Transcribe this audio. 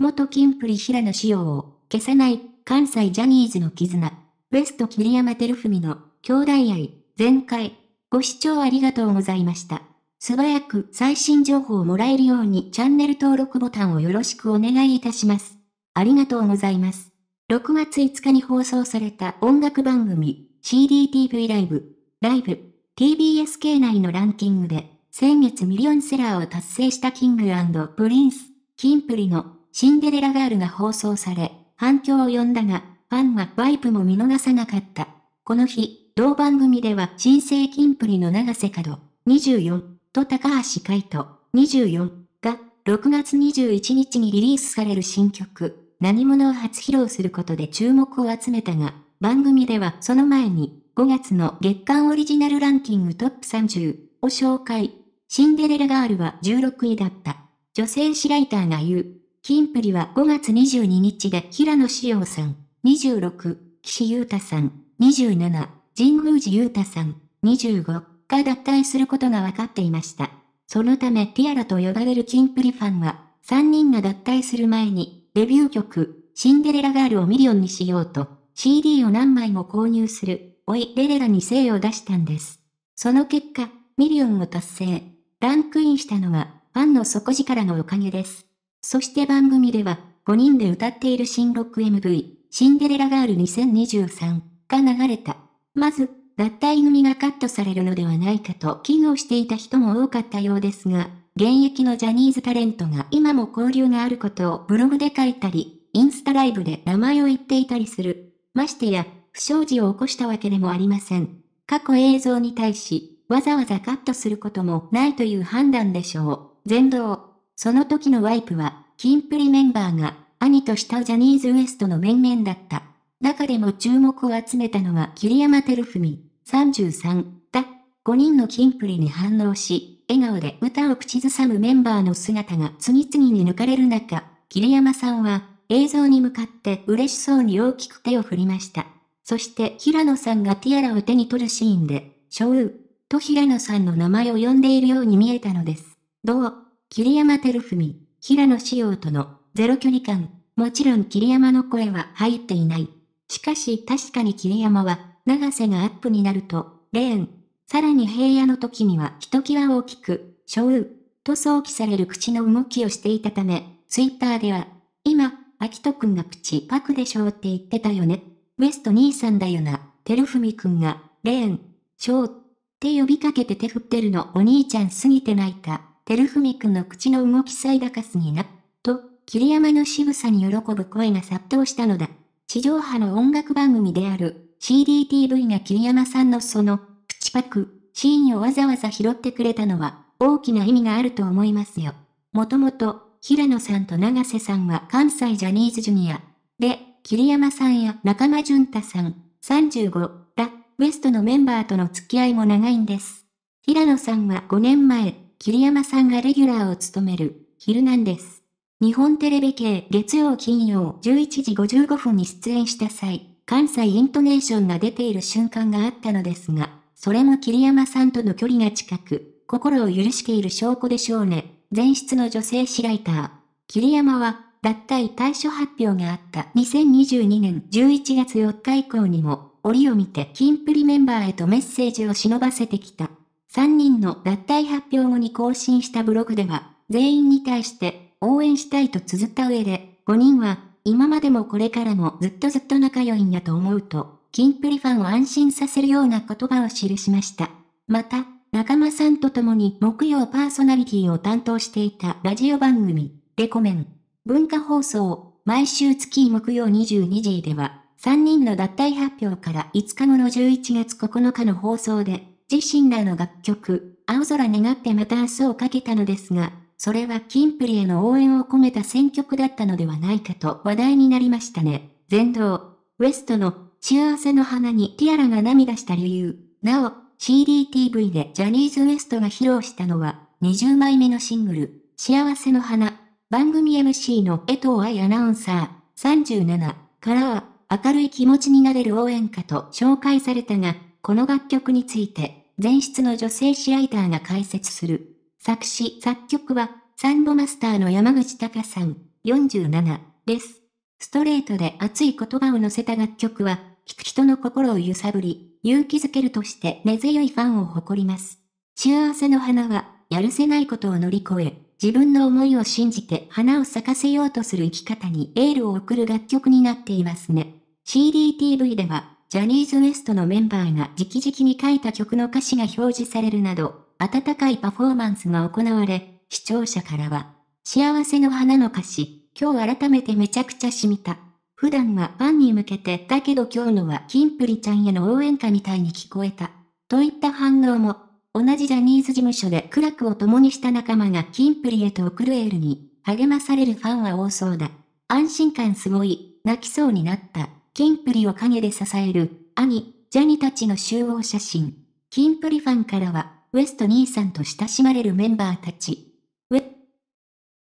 元金プリ平野仕様を消さない関西ジャニーズの絆。ウエスト桐山照文の兄弟愛全開。ご視聴ありがとうございました。素早く最新情報をもらえるようにチャンネル登録ボタンをよろしくお願いいたします。ありがとうございます。6月5日に放送された音楽番組 CDTV ライブ、ライブ、TBS 系内のランキングで先月ミリオンセラーを達成したキングプリンス、キンプリのシンデレラガールが放送され、反響を呼んだが、ファンはワイプも見逃さなかった。この日、同番組では新生金プリの長瀬角、24と高橋海人、24が6月21日にリリースされる新曲、何者を初披露することで注目を集めたが、番組ではその前に5月の月間オリジナルランキングトップ30を紹介。シンデレラガールは16位だった。女性誌ライターが言う、キンプリは5月22日で平野紫耀さん、26、岸優太さん、27、神宮寺優太さん、25が脱退することが分かっていました。そのためティアラと呼ばれるキンプリファンは、3人が脱退する前に、デビュー曲、シンデレラガールをミリオンにしようと、CD を何枚も購入する、おいレレラに精を出したんです。その結果、ミリオンを達成。ランクインしたのは、ファンの底力のおかげです。そして番組では、5人で歌っている新ロック MV、シンデレラガール2023が流れた。まず、脱退組がカットされるのではないかと危惧をしていた人も多かったようですが、現役のジャニーズタレントが今も交流があることをブログで書いたり、インスタライブで名前を言っていたりする。ましてや、不祥事を起こしたわけでもありません。過去映像に対し、わざわざカットすることもないという判断でしょう。全道。その時のワイプは、キンプリメンバーが、兄としたジャニーズウエストの面々だった。中でも注目を集めたのは桐山照文、33だ。5人のキンプリに反応し、笑顔で歌を口ずさむメンバーの姿が次々に抜かれる中、桐山さんは、映像に向かって嬉しそうに大きく手を振りました。そして平野さんがティアラを手に取るシーンで、ショウと平野さんの名前を呼んでいるように見えたのです。どう桐山照文、平野紫耀とのゼロ距離感。もちろん桐山の声は入っていない。しかし確かに桐山は、長瀬がアップになると、レーン。さらに平野の時にはひときわ大きく、ショウ、と想起される口の動きをしていたため、ツイッターでは、今、アキトくんが口パクでしょうって言ってたよね。ウエスト兄さんだよな、てるふみくんが、レーン、ショー、って呼びかけて手振ってるのお兄ちゃんすぎて泣いた。てるふみくんの口の動きさえだかすぎな、と、桐山の渋さに喜ぶ声が殺到したのだ。地上波の音楽番組である CDTV が桐山さんのその、プチパク、シーンをわざわざ拾ってくれたのは、大きな意味があると思いますよ。もともと、平野さんと長瀬さんは関西ジャニーズジュニア。で、桐山さんや中間淳太さん、35、ら、ウエストのメンバーとの付き合いも長いんです。平野さんは5年前、桐山さんがレギュラーを務める、ヒルナンデス。日本テレビ系月曜金曜11時55分に出演した際、関西イントネーションが出ている瞬間があったのですが、それも桐山さんとの距離が近く、心を許している証拠でしょうね。前室の女性誌ライター。桐山は、脱退対処発表があった2022年11月4日以降にも、折を見てキンプリメンバーへとメッセージを忍ばせてきた。3人の脱退発表後に更新したブログでは、全員に対して応援したいと綴った上で、5人は、今までもこれからもずっとずっと仲良いんやと思うと、キンプリファンを安心させるような言葉を記しました。また、仲間さんと共に木曜パーソナリティを担当していたラジオ番組、レコメン。文化放送、毎週月木曜22時では、3人の脱退発表から5日後の11月9日の放送で、自身らの楽曲、青空願ってまた明日をかけたのですが、それはキンプリへの応援を込めた選曲だったのではないかと話題になりましたね。全道、ウエストの幸せの花にティアラが涙した理由。なお、CDTV でジャニーズウエストが披露したのは、20枚目のシングル、幸せの花。番組 MC の江藤愛アナウンサー、37からは、明るい気持ちになれる応援歌と紹介されたが、この楽曲について、前室の女性誌ライターが解説する。作詞作曲は、サンボマスターの山口隆さん、47です。ストレートで熱い言葉を乗せた楽曲は、聴く人の心を揺さぶり、勇気づけるとして根強いファンを誇ります。幸せの花は、やるせないことを乗り越え、自分の思いを信じて花を咲かせようとする生き方にエールを送る楽曲になっていますね。CDTV では、ジャニーズ WEST のメンバーが直々に書いた曲の歌詞が表示されるなど、温かいパフォーマンスが行われ、視聴者からは、幸せの花の歌詞、今日改めてめちゃくちゃ染みた。普段はファンに向けて、だけど今日のはキンプリちゃんへの応援歌みたいに聞こえた。といった反応も、同じジャニーズ事務所で苦楽を共にした仲間がキンプリへと送るエールに、励まされるファンは多そうだ。安心感すごい、泣きそうになった。キンプリを陰で支える、兄、ジャニたちの集合写真。キンプリファンからは、ウエスト兄さんと親しまれるメンバーたち、